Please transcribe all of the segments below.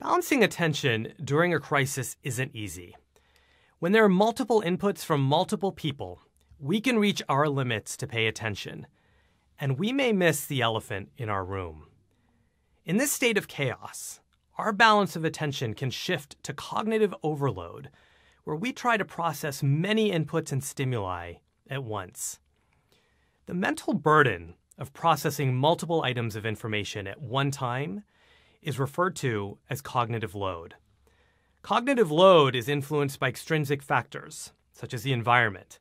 Balancing attention during a crisis isn't easy. When there are multiple inputs from multiple people, we can reach our limits to pay attention, and we may miss the elephant in our room. In this state of chaos, our balance of attention can shift to cognitive overload, where we try to process many inputs and stimuli at once. The mental burden of processing multiple items of information at one time is referred to as cognitive load. Cognitive load is influenced by extrinsic factors, such as the environment,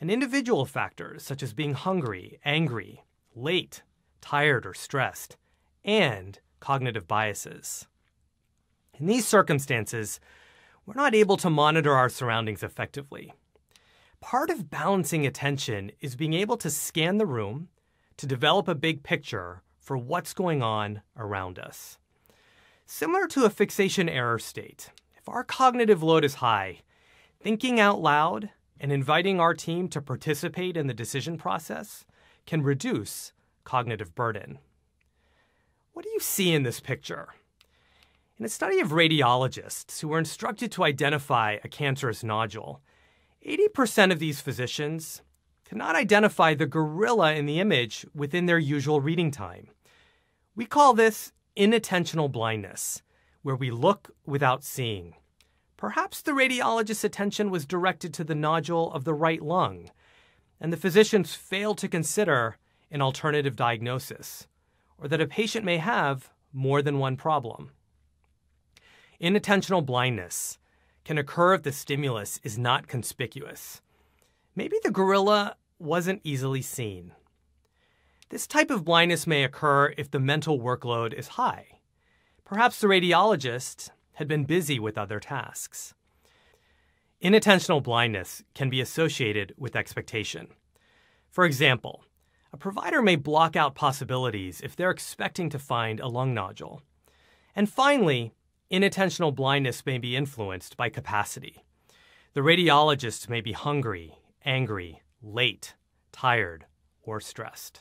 and individual factors, such as being hungry, angry, late, tired, or stressed, and cognitive biases. In these circumstances, we're not able to monitor our surroundings effectively. Part of balancing attention is being able to scan the room to develop a big picture for what's going on around us. Similar to a fixation error state, if our cognitive load is high, thinking out loud and inviting our team to participate in the decision process can reduce cognitive burden. What do you see in this picture? In a study of radiologists who were instructed to identify a cancerous nodule, 80% of these physicians could not identify the gorilla in the image within their usual reading time. We call this inattentional blindness, where we look without seeing. Perhaps the radiologist's attention was directed to the nodule of the right lung, and the physicians failed to consider an alternative diagnosis, or that a patient may have more than one problem. Inattentional blindness can occur if the stimulus is not conspicuous. Maybe the gorilla wasn't easily seen. This type of blindness may occur if the mental workload is high. Perhaps the radiologist had been busy with other tasks. Inattentional blindness can be associated with expectation. For example, a provider may block out possibilities if they're expecting to find a lung nodule. And finally, inattentional blindness may be influenced by capacity. The radiologist may be hungry, angry, late, tired, or stressed.